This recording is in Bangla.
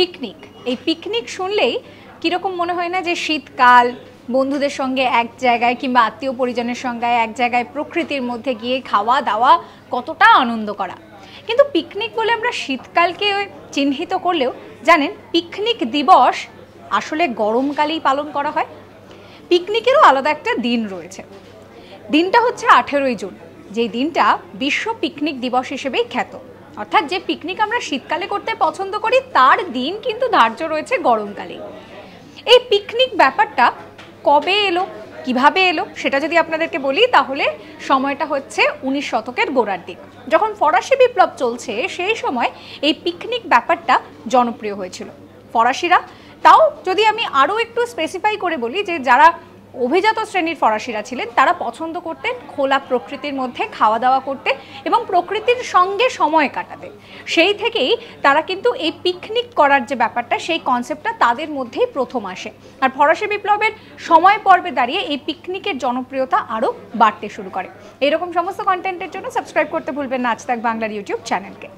পিকনিক এই পিকনিক শুনলেই কীরকম মনে হয় না যে শীতকাল বন্ধুদের সঙ্গে এক জায়গায় কিংবা আত্মীয় পরিজনের সঙ্গে এক জায়গায় প্রকৃতির মধ্যে গিয়ে খাওয়া দাওয়া কতটা আনন্দ করা কিন্তু পিকনিক বলে আমরা শীতকালকে চিহ্নিত করলেও জানেন পিকনিক দিবস আসলে গরমকালেই পালন করা হয় পিকনিকেরও আলাদা একটা দিন রয়েছে দিনটা হচ্ছে আঠেরোই জুন যেই দিনটা বিশ্ব পিকনিক দিবস হিসেবেই খ্যাত অর্থাৎ যে পিকনিক আমরা শীতকালে করতে পছন্দ করি তার দিন কিন্তু ধার্য রয়েছে গরমকালে এই পিকনিক ব্যাপারটা কবে এলো কিভাবে এলো সেটা যদি আপনাদেরকে বলি তাহলে সময়টা হচ্ছে উনিশ শতকের গোড়ার দিক যখন ফরাসি বিপ্লব চলছে সেই সময় এই পিকনিক ব্যাপারটা জনপ্রিয় হয়েছিল ফরাসিরা তাও যদি আমি আরও একটু স্পেসিফাই করে বলি যে যারা অভিজাত শ্রেণীর ফরাসিরা ছিলেন তারা পছন্দ করতেন খোলা প্রকৃতির মধ্যে খাওয়া দাওয়া করতে এবং প্রকৃতির সঙ্গে সময় কাটাতে সেই থেকেই তারা কিন্তু এই পিকনিক করার যে ব্যাপারটা সেই কনসেপ্টটা তাদের মধ্যেই প্রথম আসে আর ফরাসি বিপ্লবের সময় পর্বে দাঁড়িয়ে এই পিকনিকের জনপ্রিয়তা আরও বাড়তে শুরু করে এরকম সমস্ত কন্টেন্টের জন্য সাবস্ক্রাইব করতে ভুলবেন না আজ তাক বাংলার ইউটিউব চ্যানেলকে